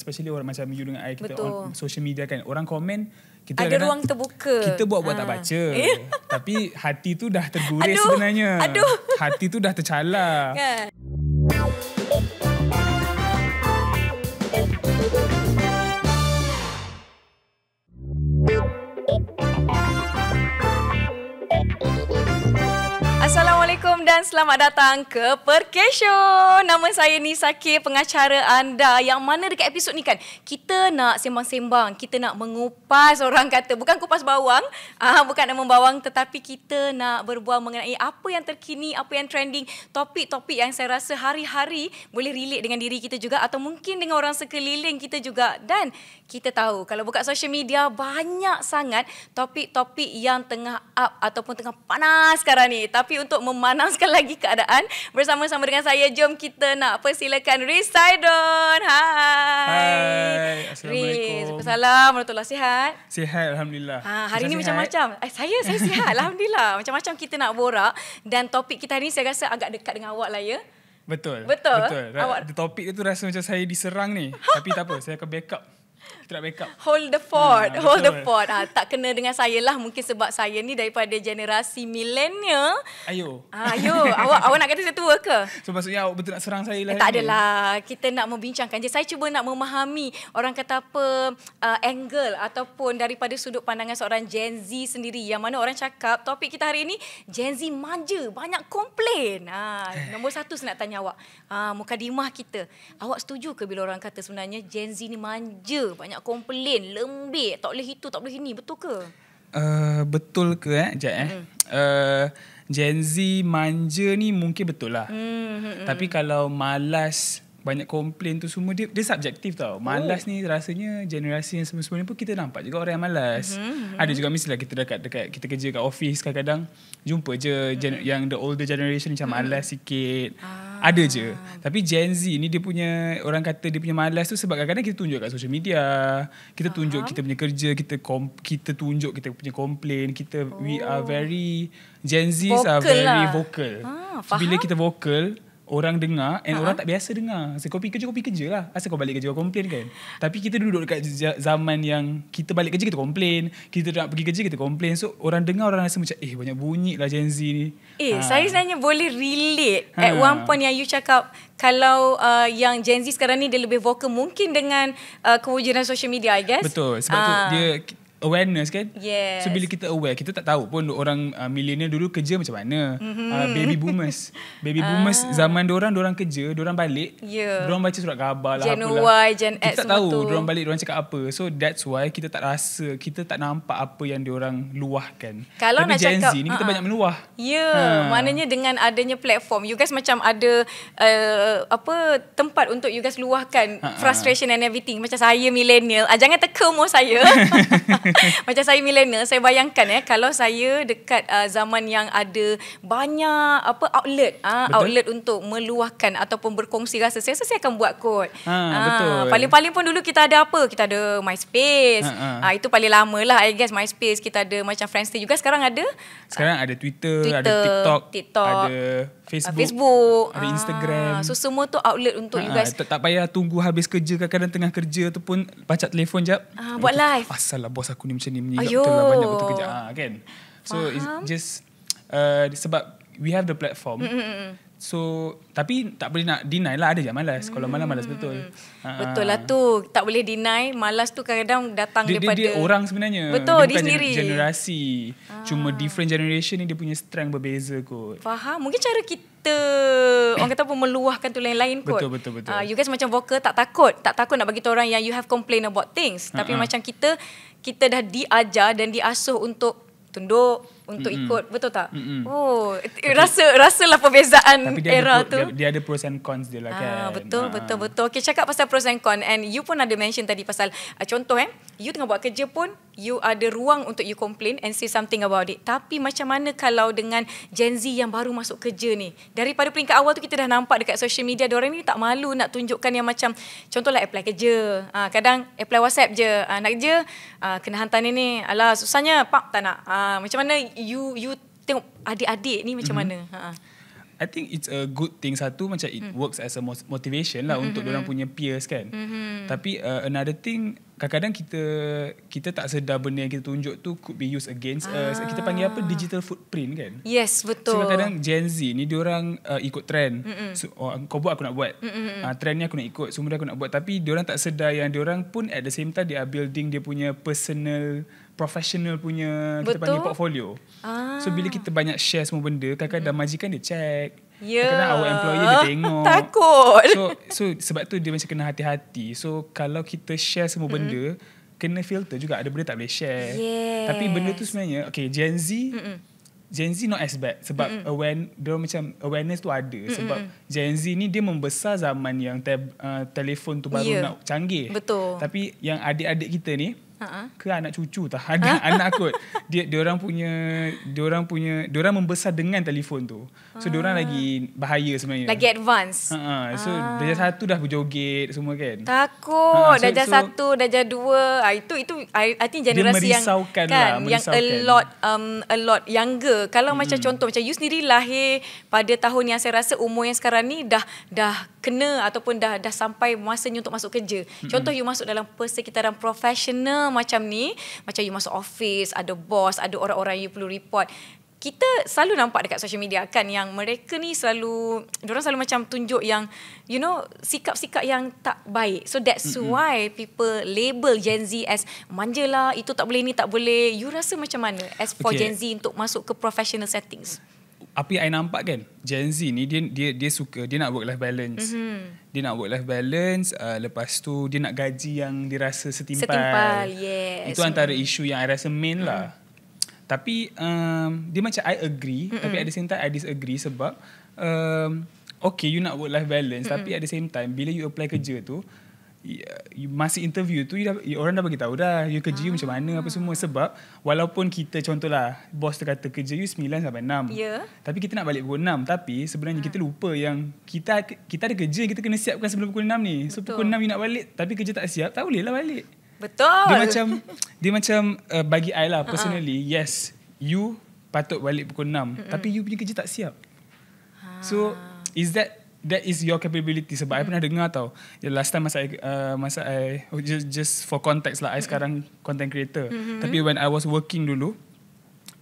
especially orang macam you dengan I kita Betul. on social media kan orang komen kita ada ruang terbuka kita buat-buat ha. tak ah. baca tapi hati tu dah terguris aduh, sebenarnya aduh. hati tu dah tercala kan? dan selamat datang ke Perkesho. Nama saya Nisa K, pengacara anda yang mana dekat episod ni kan, kita nak sembang-sembang, kita nak mengupas orang kata. Bukan kupas bawang, ah bukan nak membawang tetapi kita nak berbual mengenai apa yang terkini, apa yang trending, topik-topik yang saya rasa hari-hari boleh relate dengan diri kita juga atau mungkin dengan orang sekeliling kita juga. Dan kita tahu kalau buka social media banyak sangat topik-topik yang tengah up ataupun tengah panas sekarang ni. Tapi untuk memanaskan lagi keadaan bersama-sama dengan saya. Jom kita nak persilakan Risaidon. Hai. Hai. Assalamualaikum. Waalaikumsalam. sihat? Sihat alhamdulillah. Ha, hari ini macam-macam. Eh, saya saya sihat alhamdulillah. Macam-macam kita nak borak dan topik kita hari ini saya rasa agak dekat dengan awak lah ya. Betul. Betul. Betul. Awak... Topik dia tu rasa macam saya diserang ni. Tapi tak apa, saya akan backup try backup. Hold the fort. Hmm, hold the fort. Ha, tak kena dengan saya lah. Mungkin sebab saya ni daripada generasi milenial. Ayo. Ha, ayo. awak awak nak kata saya tua ke? So maksudnya awak betul nak serang saya eh, lah. Eh, tak ini. Kita nak membincangkan je. Saya cuba nak memahami orang kata apa uh, angle ataupun daripada sudut pandangan seorang Gen Z sendiri. Yang mana orang cakap topik kita hari ini Gen Z manja. Banyak komplain. Ha, nombor satu saya nak tanya awak. Ha, Mukadimah kita. Awak setuju ke bila orang kata sebenarnya Gen Z ni manja? Banyak nak komplain lembik tak boleh itu tak boleh ini betul ke uh, betul ke eh jap eh mm. uh, Gen Z manja ni mungkin betul lah. Hmm, hmm, hmm. Tapi kalau malas banyak komplain tu semua dia dia subjektif tau. Malas oh. ni rasanya generasi yang semua sebelum ni pun kita nampak juga orang yang malas. Mm-hmm. Ada juga misalnya kita dekat dekat kita kerja kat office kadang-kadang jumpa je mm-hmm. yang the older generation macam mm-hmm. malas sikit. Ah. Ada je. Tapi Gen Z ni dia punya orang kata dia punya malas tu sebab kadang-kadang kita tunjuk kat social media. Kita tunjuk uh-huh. kita punya kerja, kita kom, kita tunjuk kita punya komplain, kita oh. we are oh. very Gen Z are very lah. vocal. Ah, So, bila kita vocal orang dengar and uh orang tak biasa dengar. Asa kau pergi kerja kau pergi kerja lah. Asa kau balik kerja kau komplain kan. Tapi kita duduk dekat zaman yang kita balik kerja kita komplain, kita nak pergi kerja kita komplain. So orang dengar orang rasa macam eh banyak bunyi lah Gen Z ni. Eh ha. saya sebenarnya boleh relate at ha. one point yang you cakap kalau uh, yang Gen Z sekarang ni dia lebih vocal mungkin dengan uh, kewujudan social media I guess. Betul. Sebab ha. tu ah. dia awareness kan yes. so bila kita aware kita tak tahu pun orang uh, millennial dulu kerja macam mana mm-hmm. uh, baby boomers baby boomers ah. zaman orang orang kerja orang balik yeah. orang baca surat khabar lah Gen apalah. Y, Gen X kita tak tahu orang balik orang cakap apa so that's why kita tak rasa kita tak nampak apa yang orang luahkan kalau Tapi nak Gen cakap, Z ni kita uh-uh. banyak meluah ya yeah. ha. maknanya dengan adanya platform you guys macam ada uh, apa tempat untuk you guys luahkan uh-uh. frustration and everything macam saya millennial uh, jangan teka umur saya macam saya milenial saya bayangkan eh kalau saya dekat uh, zaman yang ada banyak apa outlet uh, outlet untuk meluahkan ataupun berkongsi rasa saya rasa saya akan buat kot ha, uh, betul paling-paling pun dulu kita ada apa kita ada MySpace ha, ha. Uh, itu paling lama lah, i guess MySpace kita ada macam Friendster juga sekarang ada sekarang uh, ada Twitter, Twitter ada TikTok, TikTok. ada ah, Facebook, Facebook ada Instagram. Ah, so semua tu outlet untuk ha, you guys. Tak, tak payah tunggu habis kerja kadang-kadang tengah kerja ataupun pacat telefon jap. Ah, buat live. Asal lah bos aku aku ni macam ni menyilap Ayuh. Lah, banyak betul kerja ha, kan so Faham. it's just uh, sebab we have the platform mm-hmm. so tapi tak boleh nak deny lah ada je malas mm-hmm. kalau hmm. malas malas betul ah. betul lah tu tak boleh deny malas tu kadang-kadang datang dia, daripada dia, dia orang sebenarnya betul dia, dia sendiri generasi ah. cuma different generation ni dia punya strength berbeza kot faham mungkin cara kita kita orang kata pun meluahkan tu lain-lain kot. Betul betul betul. Uh, you guys macam vocal tak takut, tak takut nak bagi tahu orang yang you have complain about things. Uh-huh. Tapi ha, ha. macam kita kita dah diajar dan diasuh untuk tunduk, untuk mm-hmm. ikut betul tak mm-hmm. oh tapi, rasa lah perbezaan tapi dia era ada, tu dia, dia ada pros and cons dia lah ah, kan betul ha. betul betul okey cakap pasal pros and cons and you pun ada mention tadi pasal uh, contoh eh you tengah buat kerja pun you ada ruang untuk you complain and say something about it tapi macam mana kalau dengan Gen Z yang baru masuk kerja ni daripada peringkat awal tu kita dah nampak dekat social media orang ni tak malu nak tunjukkan yang macam contohlah apply kerja ha, kadang apply WhatsApp je ha, nak kerja ha, kena hantar ni ni alah susahnya pak tak nak ha, macam mana you you tengok adik-adik ni macam mm-hmm. mana? Ha. I think it's a good thing satu macam it mm. works as a motivation lah mm-hmm. untuk mhm. orang punya peers kan. Mm-hmm. Tapi uh, another thing kadang-kadang kita kita tak sedar benda yang kita tunjuk tu could be used against ah. us. Kita panggil apa digital footprint kan? Yes, betul. So, kadang Gen Z ni dia orang uh, ikut trend. Mm-hmm. So oh, kau buat aku nak buat. Mm-hmm. Uh, trend ni aku nak ikut, semua dia aku nak buat tapi dia orang tak sedar yang dia orang pun at the same time dia building dia punya personal professional punya Betul. kita panggil portfolio. Ah. So bila kita banyak share semua benda, kadang-kadang hmm majikan dia check. Yeah. Kadang-kadang our employer dia tengok. Takut. So, so sebab tu dia macam kena hati-hati. So kalau kita share semua benda, hmm kena filter juga. Ada benda tak boleh share. Yes. Tapi benda tu sebenarnya, okay Gen Z, hmm Gen Z not as bad. Sebab mm-hmm. awen, dia macam awareness tu ada. Mm-hmm. Sebab Gen Z ni dia membesar zaman yang te- uh, telefon tu baru yeah. nak canggih. Betul. Tapi yang adik-adik kita ni, Ha-ha. ke anak cucu tak ada ha, ha? anak aku dia dia orang punya dia orang punya dia orang membesar dengan telefon tu so ha. dia orang ah. lagi bahaya sebenarnya lagi advance ha so ha. darjah satu dah berjoget semua kan takut so, darjah so, satu darjah dua ah itu itu i, think generasi yang kan merisaukan. Lah, yang a lot um a lot younger kalau hmm. macam contoh macam you sendiri lahir pada tahun yang saya rasa umur yang sekarang ni dah dah kena ataupun dah dah sampai masanya untuk masuk kerja hmm. contoh hmm. you masuk dalam persekitaran profesional macam ni macam you masuk office ada bos, ada orang-orang you perlu report kita selalu nampak dekat social media kan yang mereka ni selalu orang selalu macam tunjuk yang you know sikap-sikap yang tak baik so that's mm-hmm. why people label Gen Z as manjalah itu tak boleh ni tak boleh you rasa macam mana as for okay. Gen Z untuk masuk ke professional settings apa yang I nampak kan Gen Z ni dia dia dia suka dia nak work life balance. Mm-hmm. Dia nak work life balance uh, lepas tu dia nak gaji yang dirasa setimpal. Setimpal. Yes. Itu antara isu yang saya rasa main mm. lah. Mm-hmm. Tapi um, dia macam I agree Mm-mm. tapi at the same time I disagree sebab um, okay you nak work life balance Mm-mm. tapi at the same time bila you apply kerja tu you, masa interview tu dah, you, orang dah bagi tahu dah you kerja ah. you macam ah. mana apa semua sebab walaupun kita contohlah bos tu kerja you 9 sampai 6 yeah. tapi kita nak balik pukul 6 tapi sebenarnya ah. kita lupa yang kita kita ada kerja yang kita kena siapkan sebelum pukul 6 ni so pukul 6 you nak balik tapi kerja tak siap tak boleh lah balik Betul. Dia macam dia macam uh, bagi I lah ah, ah. personally, uh-huh. yes, you patut balik pukul 6, Mm-mm. tapi you punya kerja tak siap. Ha. So, is that that is your capability sebab mm. I hmm. pernah dengar tau last time masa I, uh, masa I oh, just, just for context lah I hmm. sekarang content creator mm-hmm. tapi when I was working dulu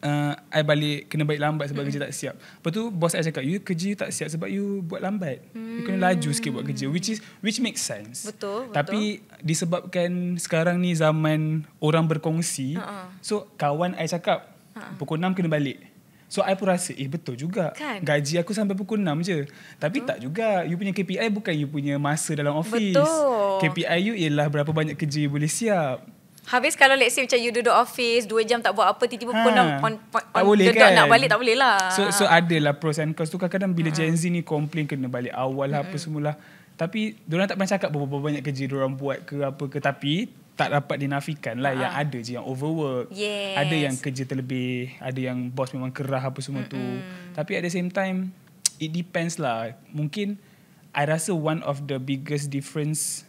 uh, I balik kena balik lambat sebab mm. kerja hmm. tak siap lepas tu bos I cakap you kerja you tak siap sebab you buat lambat mm. you kena laju sikit buat kerja which is which makes sense betul betul. tapi disebabkan sekarang ni zaman orang berkongsi uh-huh. so kawan I cakap uh-huh. pukul 6 kena balik So I pun rasa eh betul juga. Kan? Gaji aku sampai pukul 6 je. Tapi betul. Hmm. tak juga. You punya KPI bukan you punya masa dalam office. Betul. KPI you ialah berapa banyak kerja you boleh siap. Habis kalau let's say macam you duduk office 2 jam tak buat apa tiba-tiba pukul 6 ha. on, on, on tak boleh kan? nak balik tak boleh lah. So so lah pros and cons tu kadang-kadang bila ha. Gen Z ni komplain kena balik awal lah ha. apa semula. Tapi diorang tak pernah cakap berapa banyak kerja diorang buat ke apa ke tapi tak dapat dinafikan lah uh-huh. yang ah. ada je yang overwork. Yes. Ada yang kerja terlebih, ada yang bos memang kerah apa semua Mm-mm. tu. Tapi at the same time it depends lah. Mungkin I rasa one of the biggest difference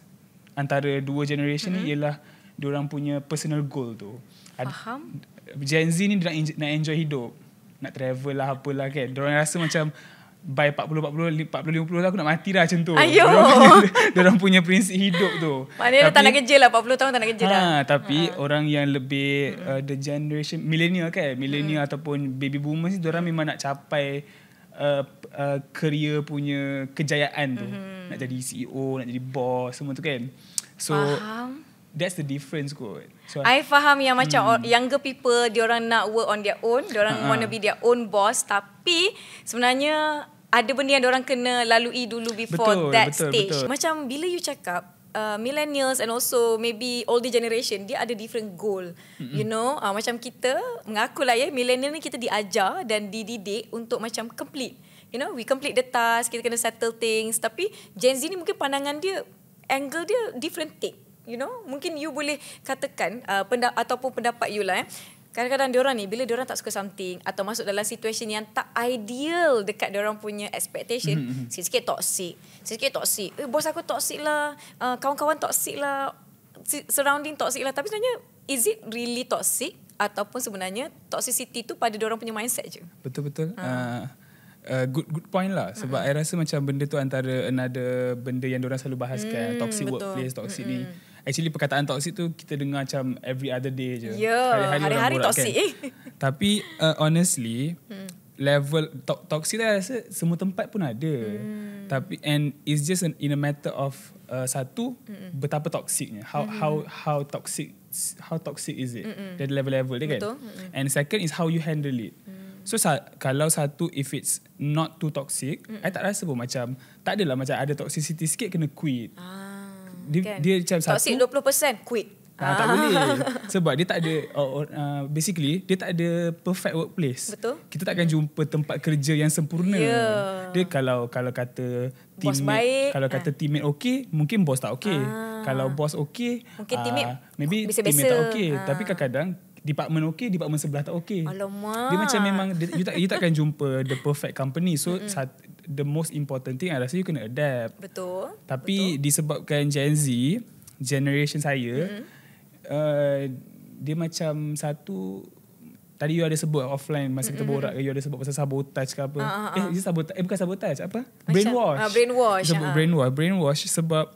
antara dua generation mm-hmm. ni ialah orang punya personal goal tu. Faham? Gen Z ni nak enjoy hidup, nak travel lah apalah kan. Orang rasa macam by 40 40 40-50 lah aku nak mati dah macam tu. Ayo. Dia punya prinsip hidup tu. Maknanya tapi, tak nak kerja lah 40 tahun tak nak kerja ha, dah. tapi ha. orang yang lebih hmm. uh, the generation millennial kan, millennial hmm. ataupun baby boomers ni dia orang memang nak capai kerja uh, uh, punya kejayaan tu. Hmm. Nak jadi CEO, nak jadi boss semua tu kan. So Faham that's the difference kot. So I faham yang macam hmm. younger people dia orang nak work on their own, dia orang want to be their own boss tapi sebenarnya ada benda yang dia orang kena lalui dulu before betul, that betul, stage. Betul. Macam bila you cakap Uh, millennials and also maybe older generation dia ada different goal mm-hmm. you know uh, macam kita mengaku lah ya millennial ni kita diajar dan dididik untuk macam complete you know we complete the task kita kena settle things tapi Gen Z ni mungkin pandangan dia angle dia different take you know mungkin you boleh katakan uh, pendap- ataupun pendapat you lah eh kadang-kadang diorang ni bila diorang tak suka something atau masuk dalam situasi yang tak ideal dekat diorang punya expectation mm-hmm. sikit-sikit toxic sikit-sikit toxic eh bos aku toxic lah uh, kawan-kawan toxic lah surrounding toxic lah tapi sebenarnya is it really toxic ataupun sebenarnya toxicity tu pada diorang punya mindset je betul-betul ha. uh. Uh, good good point lah sebab mm-hmm. I rasa macam benda tu antara another benda yang diorang selalu bahaskan mm, toxic betul. workplace toxic mm-hmm. ni actually perkataan toxic tu kita dengar macam every other day je. Ya, hari-hari, hari-hari toxic kan. Eh. Tapi uh, honestly, hmm. level to- toxic lah rasa semua tempat pun ada. Hmm. Tapi and it's just an, in a matter of uh, satu Mm-mm. betapa toxicnya. How Mm-mm. how how toxic how toxic is it? That hmm. level-level dia kan. Mm-mm. And second is how you handle it. Mm. So sa- kalau satu if it's not too toxic, Mm-mm. I tak rasa pun macam tak adalah macam ada toxicity sikit kena quit. Ah dia, kan? dia macam toxic satu toxic 20% quit Ah, tak ah. boleh sebab dia tak ada uh, uh, basically dia tak ada perfect workplace betul kita takkan jumpa tempat kerja yang sempurna yeah. dia kalau kalau kata team bos baik kalau kata ah. teammate okey mungkin bos tak okey ah. kalau bos okey mungkin teammate uh, maybe teammate tak okey ah. tapi kadang-kadang department okey department sebelah tak okey dia macam memang you tak you takkan jumpa the perfect company so mm-hmm. sat, the most important thing adalah you kena adapt betul tapi betul. disebabkan Gen Z generation saya mm-hmm. uh, dia macam satu tadi you ada sebut offline masa kita borak mm you ada sebut pasal sabotage ke apa uh, uh, uh. eh sabotage eh bukan sabotage apa macam, brainwash uh, brainwash sebab uh. brainwash brainwash sebab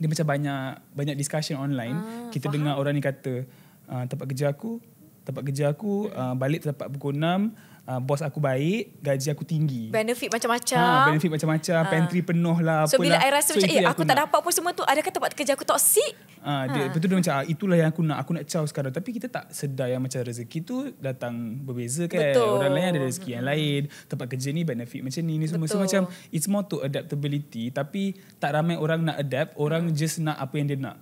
dia macam banyak banyak discussion online uh, kita faham. dengar orang ni kata Ah, tempat kerja aku tempat kerja aku uh, balik tempat pukul 6 Uh, ah, bos aku baik, gaji aku tinggi. Benefit macam-macam. Ha, benefit macam-macam, uh. pantry penuh lah. So bila I rasa so, macam, eh aku, tak nak. dapat pun semua tu, adakah tempat kerja aku toksik? Ha, ha. Dia, betul dia macam, itulah yang aku nak, aku nak caw sekarang. Tapi kita tak sedar yang macam rezeki tu datang berbeza kan. Betul. Orang lain ada rezeki hmm. yang lain. Tempat kerja ni benefit macam ni, ni semua. So macam, it's more to adaptability. Tapi tak ramai orang nak adapt, orang hmm. just nak apa yang dia nak.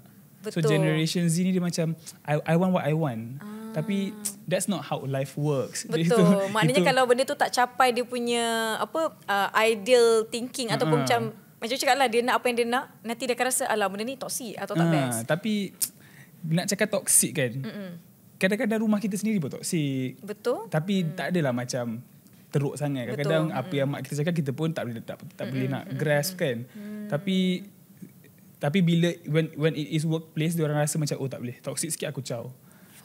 Betul. So generation Z ni dia macam I I want what I want. Ah. Tapi that's not how life works. Betul. Itu, Maknanya itu. kalau benda tu tak capai dia punya apa uh, ideal thinking uh-huh. ataupun ah. macam macam cakap lah dia nak apa yang dia nak nanti dia akan rasa alah benda ni toksik atau tak uh, best. Tapi nak cakap toksik kan. Mm-mm. Kadang-kadang rumah kita sendiri pun toksik. Betul. Tapi mm. tak adalah macam teruk sangat. Kadang-kadang Betul. apa yang mak kita cakap kita pun tak boleh tak, tak boleh nak grasp kan. Mm. Tapi tapi bila when when it is workplace dia orang rasa macam oh tak boleh toxic sikit aku chow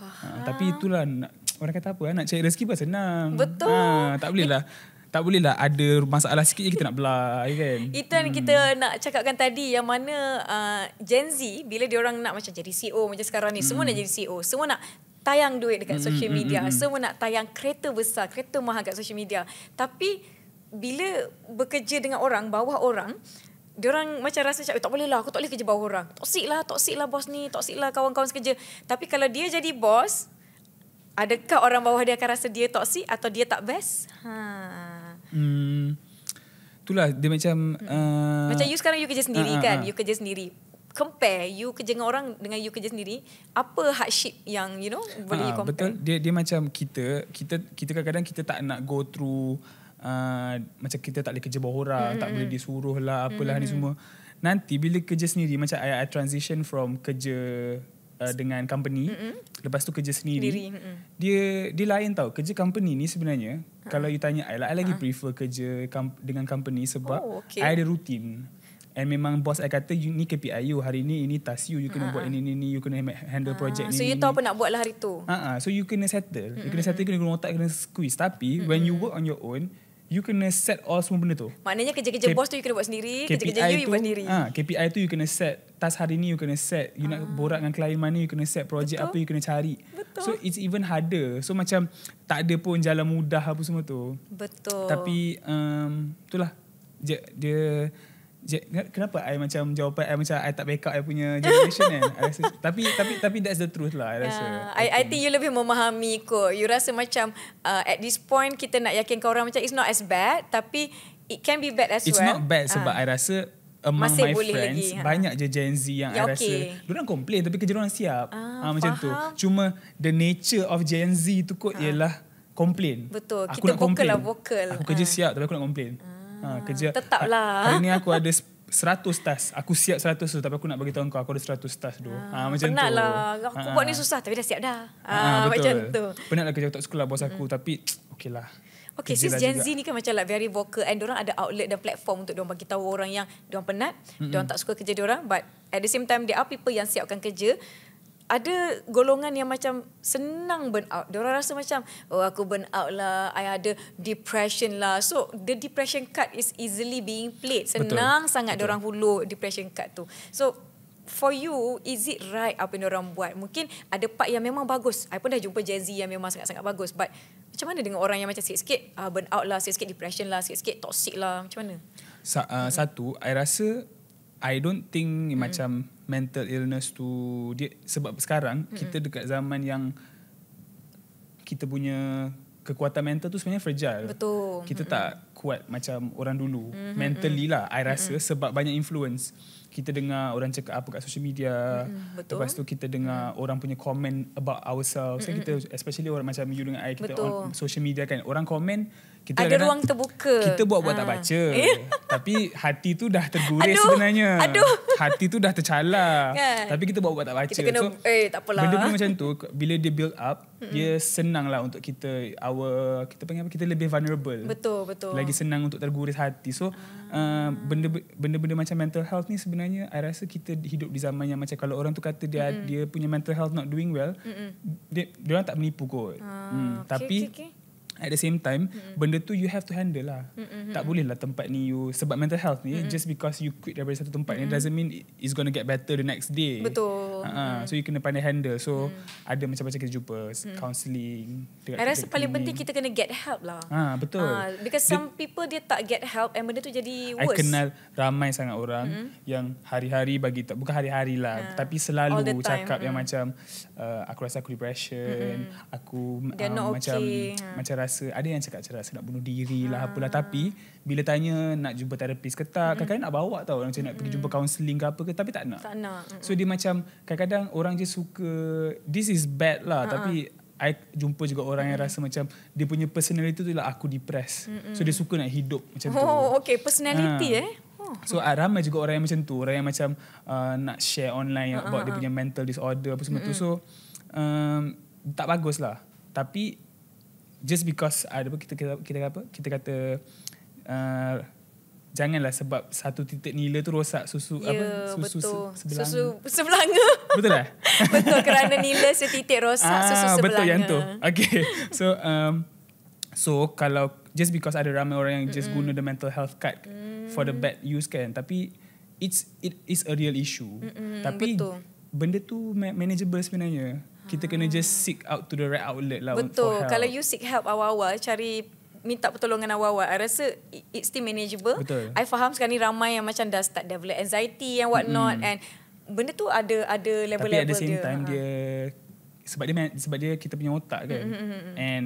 ha, tapi itulah nak, orang kata apa eh, nak cari rezeki pun senang betul ha, tak boleh lah tak boleh lah ada masalah sikit je kita nak belah ya kan itu yang hmm. kita nak cakapkan tadi yang mana uh, Gen Z bila dia orang nak macam jadi CEO macam sekarang ni hmm. semua nak jadi CEO semua nak tayang duit dekat hmm, social hmm, media hmm, hmm. semua nak tayang kereta besar kereta mahal dekat social media tapi bila bekerja dengan orang bawah orang dia orang macam rasa macam eh, tak boleh lah aku tak boleh kerja bawah orang toksik lah toksik lah bos ni toksik lah kawan-kawan sekerja tapi kalau dia jadi bos adakah orang bawah dia akan rasa dia toksik atau dia tak best ha hmm. itulah dia macam hmm. uh... macam you sekarang you kerja sendiri uh, uh, uh. kan ah. you kerja sendiri compare you kerja dengan orang dengan you kerja sendiri apa hardship yang you know boleh uh, you compare betul dia dia macam kita kita kita kadang-kadang kita tak nak go through uh, macam kita tak boleh kerja bawah orang, mm-hmm. tak boleh disuruh lah, apalah mm-hmm. ni semua. Nanti bila kerja sendiri, macam I, I transition from kerja uh, dengan company, mm-hmm. lepas tu kerja sendiri, Diri. Mm-hmm. dia dia lain tau. Kerja company ni sebenarnya, ha. kalau you tanya I lah, I lagi ha. prefer kerja com- dengan company sebab oh, okay. I ada rutin. And memang bos saya kata you, ni KPI you Hari ni ini task you You kena uh-huh. buat ha, ha. ini ini, ni You kena ha, handle uh-huh. project ah, ni So ini, you ini. tahu apa nak buat lah hari tu uh-huh. So you kena settle mm-hmm. You kena settle Kena guna otak Kena squeeze Tapi mm-hmm. when you work on your own you kena set all semua benda tu. Maknanya kerja-kerja bos tu you kena buat sendiri, kerja-kerja you, you buat sendiri. Ah, ha, KPI tu you kena set. Task hari ni you kena set. You ha. nak ah. borak dengan klien mana you kena set. Projek apa you kena cari. Betul. So it's even harder. So macam tak ada pun jalan mudah apa semua tu. Betul. Tapi um, itulah. Dia, dia kenapa I macam jawapan I macam I tak backup I punya generation kan I rasa, tapi tapi tapi that's the truth lah I rasa yeah, I, I think you lebih memahami kot you rasa macam uh, at this point kita nak yakin kau orang macam it's not as bad tapi it can be bad as it's well it's not bad sebab uh. I rasa among Masih my boleh friends lagi, ha. banyak ha? je Gen Z yang ya, okay. rasa diorang komplain, tapi kerja diorang siap uh, uh, macam tu cuma the nature of Gen Z tu kot uh. ialah komplain. betul aku kita vocal lah vocal aku uh. kerja siap tapi aku nak complain uh. Ha, kerja. Tetaplah. Ah, hari ni aku ada 100 tas. Aku siap 100 tu tapi aku nak bagi tahu kau aku ada 100 tas tu. Ha, ha macam penat tu. Penatlah. Aku ha, buat ni susah tapi dah siap dah. Ha, ha betul. macam tu. lah kerja tak sekolah bos aku hmm. tapi okeylah. Okay, since lah Gen Z ni kan macam like very vocal and orang ada outlet dan platform untuk diorang bagi tahu orang yang diorang penat, mm mm-hmm. diorang tak suka kerja diorang but at the same time there are people yang siapkan kerja ada golongan yang macam senang burn out. Dia orang rasa macam oh aku burn out lah, I ada depression lah. So the depression card is easily being played. Senang Betul. sangat dia orang hulu depression card tu. So for you is it right apa yang orang buat? Mungkin ada part yang memang bagus. I pun dah jumpa Gen Z yang memang sangat-sangat bagus but macam mana dengan orang yang macam sikit-sikit uh, burn out lah, sikit-sikit depression lah, sikit-sikit toxic lah. Macam mana? Sa- uh, hmm. satu, I rasa I don't think hmm. macam mental illness tu dia sebab sekarang mm-hmm. kita dekat zaman yang kita punya kekuatan mental tu sebenarnya fragile. Betul. Kita mm-hmm. tak kuat macam orang dulu. Mm-hmm. Mentally lah I rasa mm-hmm. sebab banyak influence. Kita dengar orang cakap apa kat social media. Mm-hmm. Betul. Lepas tu kita dengar mm-hmm. orang punya comment about ourselves. Mm-hmm. Kita especially orang macam you dengan I kita Betul. on social media kan. Orang comment kita ada ruang terbuka. Kita buat-buat ha. tak ah. baca. Eh? Tapi hati tu dah terguris aduh, sebenarnya. Aduh. Hati tu dah tercala. Kan? Tapi kita buat-buat tak baca. Kita kena, so, eh tak apalah. Benda pun macam tu, bila dia build up, Mm-mm. dia senang lah untuk kita, our, kita panggil apa, kita lebih vulnerable. Betul, betul. Lagi senang untuk terguris hati. So, ah. Eh, benda, benda-benda macam mental health ni sebenarnya, I rasa kita hidup di zaman yang macam kalau orang tu kata dia Mm-mm. dia punya mental health not doing well, Mm-mm. dia orang tak menipu kot. Ah. Hmm, okay, tapi, okay, okay. At the same time mm-hmm. Benda tu you have to handle lah mm-hmm. Tak boleh lah tempat ni you Sebab mental health ni mm-hmm. Just because you quit Daripada satu tempat mm-hmm. ni Doesn't mean It's gonna get better The next day Betul uh-huh. mm. So you kena pandai handle So mm. Ada macam-macam kita jumpa mm. Counseling I rasa paling penting Kita kena get help lah ah, Betul ah, Because some the, people Dia tak get help And benda tu jadi worse I kenal Ramai sangat orang mm-hmm. Yang hari-hari bagi tak Bukan hari-hari lah yeah. Tapi selalu Cakap mm. yang macam uh, Aku rasa aku depression mm-hmm. Aku um, Macam okay. Ah. Macam rasa rasa ada yang cakap macam nak bunuh diri lah hmm. apalah tapi bila tanya nak jumpa terapis ke tak hmm. kadang-kadang nak bawa tau orang hmm. nak pergi jumpa hmm. counselling ke apa ke tapi tak nak tak nak hmm. so dia macam kadang-kadang orang je suka this is bad lah Ha-ha. Ah. tapi I jumpa juga orang hmm. yang rasa macam dia punya personality tu lah aku depressed hmm. so dia suka nak hidup macam oh, tu oh okay personality ha. eh oh. So uh, ramai juga orang yang macam tu Orang yang macam uh, Nak share online uh-huh. About dia punya mental disorder Apa semua mm-hmm. tu hmm. So um, Tak bagus lah Tapi just because ada uh, kita kita kita apa kita kata uh, janganlah sebab satu titik nila tu rosak susu yeah, apa susu sebelah sebelanga susu sebelanga betul lah betul kerana nila setitik rosak ah, susu sebelah betul yang tu okay so um, so kalau just because ada ramai orang yang just guna the mental health card mm. for the mm. bad use kan tapi it's it is a real issue Mm-mm, tapi betul. benda tu manageable sebenarnya kita kena just seek out to the right outlet lah Betul. For help. Kalau you seek help awal-awal, cari minta pertolongan awal-awal, I rasa it's still manageable. Betul. I faham sekarang ni ramai yang macam dah start develop anxiety and what not mm. and benda tu ada ada level-level dia. Tapi ada the same time dia ha. sebab dia sebab dia kita punya otak kan. Mm-hmm, mm-hmm. And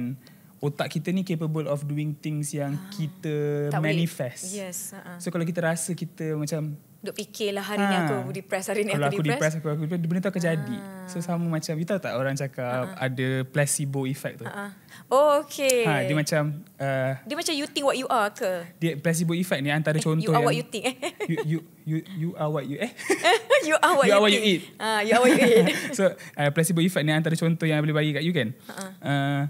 otak kita ni capable of doing things yang ah. kita tak manifest. Yes, uh-huh. So kalau kita rasa kita macam duk fikirlah hari ha. ni aku depress hari ni kalau aku depress aku depress aku, aku benda tu akan ha. jadi so sama macam kita tak orang cakap ha. ada placebo effect tu ha. oh okey ha dia macam uh, dia macam you think what you are ke dia placebo effect ni antara eh, contoh you are what you think eh? you, you you you are what you eh you are what you, you, are you, eat ha you are what you eat so uh, placebo effect ni antara contoh yang boleh bagi kat you kan ha. ha. uh,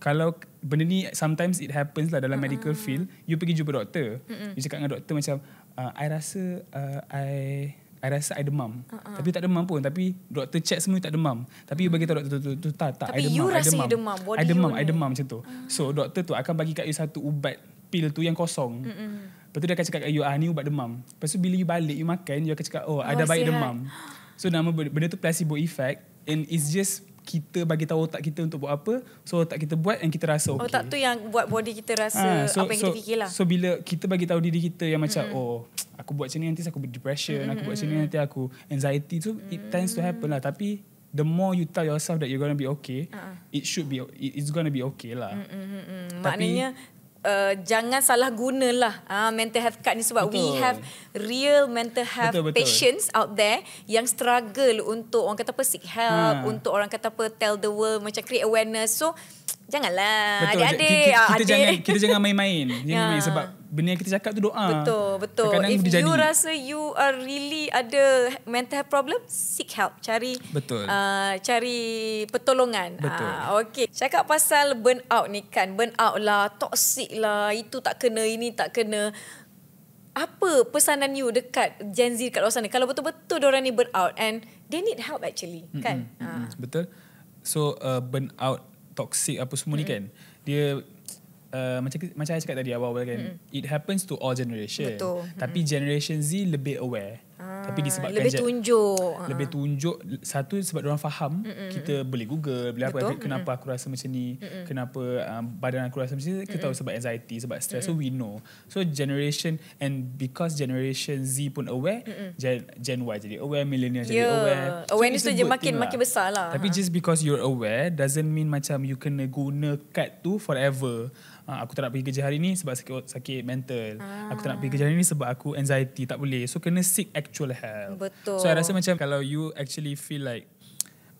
kalau benda ni sometimes it happens lah dalam ha. ha medical ha, field you pergi jumpa doktor ha. you cakap dengan doktor macam uh, I rasa uh, I I rasa I demam. Uh-uh. Tapi tak demam pun. Tapi doktor check semua tak demam. Tapi hmm. bagi tahu doktor tu, tak, tak. Tapi demam. you rasa demam. you demam. I demam, I demam macam tu. Uh. So doktor tu akan bagi kat you satu ubat pil tu yang kosong. Mm-mm. Lepas tu dia akan cakap kat you, ah ni ubat demam. Lepas tu bila you balik, you makan, you akan cakap, oh, oh ada baik demam. So nama benda tu placebo effect. And it's just kita bagi tahu otak kita untuk buat apa so otak kita buat yang kita rasa okey otak tu yang buat body kita rasa ha, so, apa yang so, kita fikirlah so bila kita bagi tahu diri kita yang macam mm. oh aku buat sini nanti aku berdepression mm-hmm. aku buat sini nanti aku anxiety so mm. it tends to happen lah tapi the more you tell yourself that you're going to be okay uh-uh. it should be it's going to be okay lah mm-hmm. tapi maknanya uh, jangan salah gunalah uh, mental health card ni sebab betul. we have real mental health betul, betul. patients out there yang struggle untuk orang kata apa seek help ha. untuk orang kata apa tell the world macam create awareness so janganlah adik-adik kita, ah, kita adik. jangan kita jangan main-main jangan ya. sebab benda yang kita cakap tu doa. Betul, betul. Kadang-kadang If you rasa you are really ada mental health problem, seek help. Cari betul. Uh, cari pertolongan. Betul. Uh, ah, okay. Cakap pasal burn out ni kan. Burn out lah, toxic lah, itu tak kena, ini tak kena. Apa pesanan you dekat Gen Z dekat luar sana? Kalau betul-betul orang ni burn out and they need help actually, mm-hmm. kan? Mm-hmm. Uh. Betul. So, uh, burn out, toxic apa semua mm-hmm. ni kan, dia uh, macam macam saya cakap tadi awal-awal kan mm it happens to all generation Betul. tapi mm generation Z lebih aware Ah, Tapi disebabkan lebih tunjuk. Je, lebih ah. tunjuk. Satu sebab orang faham Mm-mm. kita boleh Google, boleh apa kenapa Mm-mm. aku rasa macam ni, Mm-mm. kenapa um, badan aku rasa macam ni, kita tahu sebab anxiety, sebab stress. Mm-mm. So we know. So generation and because generation Z pun aware, gen, gen Y jadi aware, millennial jadi ya, aware. Awareness tu je makin lah. makin besar lah. Tapi ha. just because you're aware doesn't mean macam you kena guna card tu forever. Ha, aku tak nak pergi kerja hari ni sebab sakit sakit mental. Ah. Aku tak nak pergi kerja hari ni sebab aku anxiety, tak boleh. So kena seek act actual health. Betul. So I rasa macam kalau you actually feel like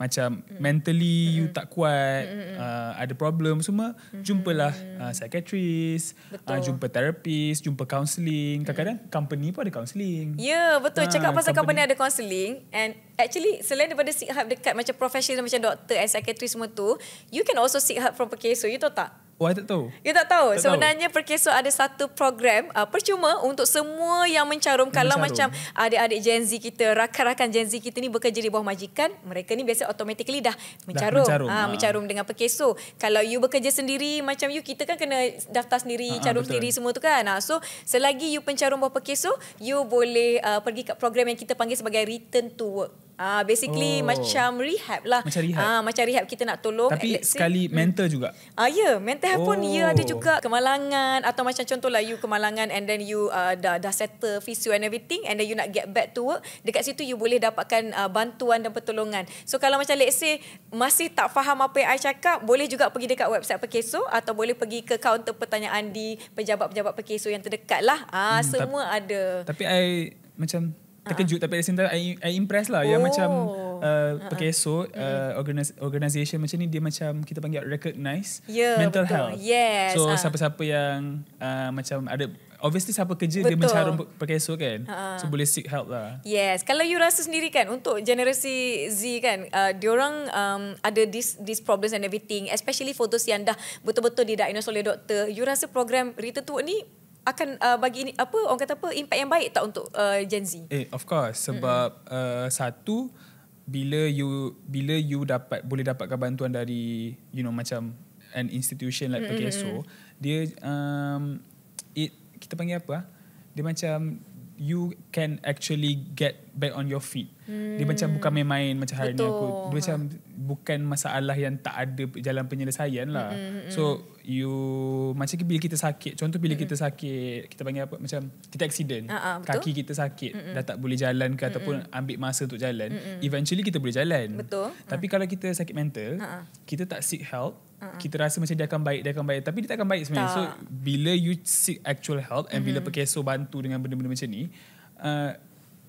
macam mm. mentally mm. you tak kuat, uh, ada problem semua, mm jumpalah uh, psychiatrist, Uh, jumpa therapist, jumpa counselling. Kadang-kadang mm. company pun ada counselling. Ya, yeah, betul. Ha, Cakap pasal company, company ada counselling and actually selain daripada seek help dekat macam professional macam doktor and psychiatrist semua tu, you can also seek help from PKSO, you tahu tak? Oh, I tak tahu. You tak tahu. Tak Sebenarnya tahu. Perkeso ada satu program uh, percuma untuk semua yang lah mencarum. Yang kalau macam adik-adik Gen Z kita, rakan-rakan Gen Z kita ni bekerja di bawah majikan, mereka ni biasa automatically dah mencarum. Dah mencarum. Ha, ha. mencarum dengan Perkeso. Kalau you bekerja sendiri, macam you, kita kan kena daftar sendiri, ha, carum sendiri semua tu kan. Ha, so, selagi you pencarum bawah Perkeso, you boleh uh, pergi kat program yang kita panggil sebagai return to work. Ah, uh, basically oh. macam rehab lah. Macam Ah, uh, macam rehab kita nak tolong. Tapi Let's sekali say. Hmm. mental juga. Ah, uh, ya. Yeah. Mental oh. pun ya, yeah ada juga kemalangan atau macam contohlah you kemalangan and then you uh, dah dah settle physio and everything and then you nak get back to work. Dekat situ you boleh dapatkan uh, bantuan dan pertolongan. So kalau macam let's say masih tak faham apa yang I cakap, boleh juga pergi dekat website Perkeso atau boleh pergi ke kaunter pertanyaan di pejabat-pejabat Perkeso yang terdekat lah. Ah, uh, hmm, semua tap- ada. Tapi I macam terkejut tapi at the same time I, impress lah oh. yang macam oh. uh, pakai uh-huh. so uh, mm-hmm. organize, organization macam ni dia macam kita panggil recognize yeah, mental betul. health. Yes. So uh. siapa-siapa yang uh, macam ada Obviously siapa kerja Betul. dia mencarum pakai esok kan. Uh-huh. So boleh seek help lah. Yes. Kalau you rasa sendiri kan untuk generasi Z kan. Uh, diorang um, ada this, this problems and everything. Especially photos yang dah betul-betul didiagnose oleh doktor. You rasa program Rita Tua ni akan uh, bagi ini apa orang kata apa Impak yang baik tak untuk uh, Gen Z? Eh of course sebab mm-hmm. uh, satu bila you bila you dapat boleh dapatkan bantuan dari you know macam an institution like mm-hmm. PKSO dia um it kita panggil apa? Ah? Dia macam you can actually get back on your feet. Mm. Dia macam mm. bukan main-main macam hari Betul. ni aku. Dia macam bukan masalah yang tak ada jalan penyelesaian lah. Mm-hmm. So you macam bila kita sakit, contoh bila mm-hmm. kita sakit, kita panggil apa macam kita accident, uh-huh, betul? kaki kita sakit, mm-hmm. dah tak boleh jalan ke ataupun mm-hmm. ambil masa untuk jalan, mm-hmm. eventually kita boleh jalan. Betul. Tapi uh-huh. kalau kita sakit mental, uh-huh. kita tak seek help, uh-huh. kita rasa macam dia akan baik, dia akan baik, tapi dia tak akan baik sebenarnya. Tak. So bila you seek actual help and mm-hmm. bila perkeso bantu dengan benda-benda macam ni, uh,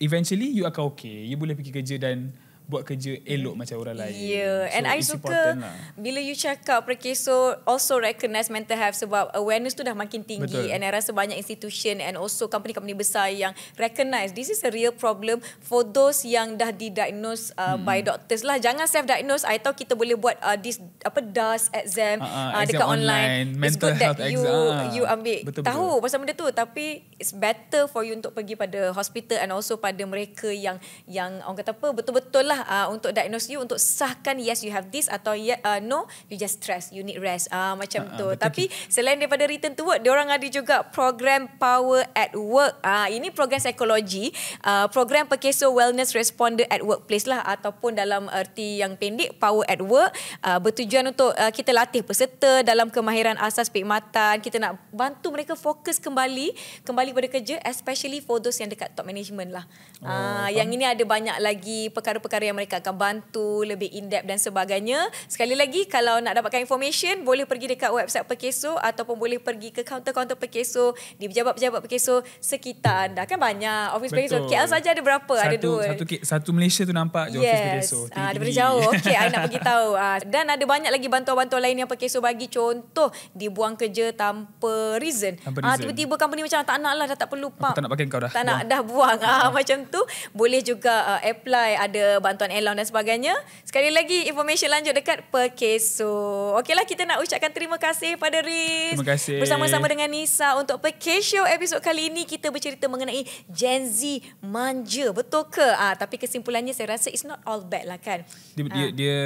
eventually you akan okay, you boleh pergi kerja dan buat kerja elok macam orang lain. Yeah, and so, I suka lah. bila you check cakap perkeso also recognize mental health sebab awareness tu dah makin tinggi Betul. and I rasa banyak institution and also company-company besar yang recognize this is a real problem for those yang dah didiagnose uh, hmm. by doctors lah. Jangan self diagnose. I tahu kita boleh buat uh, this apa DAS exam, uh, uh, exam uh, dekat online. online. It's good that you exam. Ah, you ambil Betul-betul. tahu pasal benda tu tapi it's better for you untuk pergi pada hospital and also pada mereka yang yang orang kata apa betul-betul lah uh, untuk diagnose you untuk sahkan yes you have this atau uh, no you just stress you need rest uh, macam uh, tu betul. tapi selain daripada return to work diorang ada juga program power at work uh, ini program psikologi uh, program perkeso wellness responder at workplace lah ataupun dalam erti yang pendek power at work uh, bertujuan untuk uh, kita latih peserta dalam kemahiran asas perkhidmatan kita nak bantu mereka fokus kembali kembali pada kerja especially for those yang dekat top management lah uh, yang ini ada banyak lagi perkara-perkara yang mereka akan bantu lebih in-depth dan sebagainya. Sekali lagi, kalau nak dapatkan information, boleh pergi dekat website Perkeso ataupun boleh pergi ke kaunter-kaunter Perkeso di pejabat-pejabat Perkeso sekitar anda. Kan banyak office Perkeso. KL saja ada berapa? Satu, ada dua. Satu, satu Malaysia tu nampak je yes. office Perkeso. Ah, daripada jauh. Okey, saya nak pergi tahu. Ah, dan ada banyak lagi bantuan-bantuan lain yang Perkeso bagi. Contoh, dibuang kerja tanpa reason. Tanpa ah, tiba-tiba company macam tak nak lah, dah tak perlu. Pak. Aku tak nak pakai kau dah. Tak buang. nak, dah buang. Ha, macam tu. Boleh juga uh, apply ada bantuan allowance dan sebagainya. Sekali lagi information lanjut dekat per Okeylah kita nak ucapkan terima kasih pada Riz. Terima kasih. Bersama-sama dengan Nisa untuk per episod kali ini kita bercerita mengenai Gen Z manja. Betul ke? Ah, tapi kesimpulannya saya rasa it's not all bad lah kan. Dia, ah. dia, dia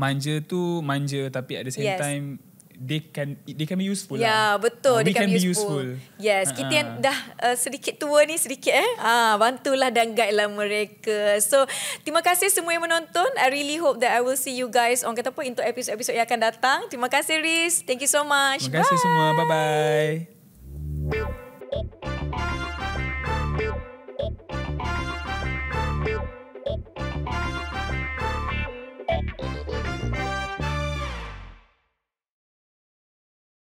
manja tu manja tapi at the same yes. time they can they can be useful yeah, lah. Ya, betul. We they can, can be useful. useful. Yes, uh-huh. kita yang dah uh, sedikit tua ni sedikit eh. Ah, bantulah dan guide lah mereka. So, terima kasih semua yang menonton. I really hope that I will see you guys on kata apa untuk episod-episod yang akan datang. Terima kasih Riz. Thank you so much. Terima kasih Bye. semua. Bye-bye.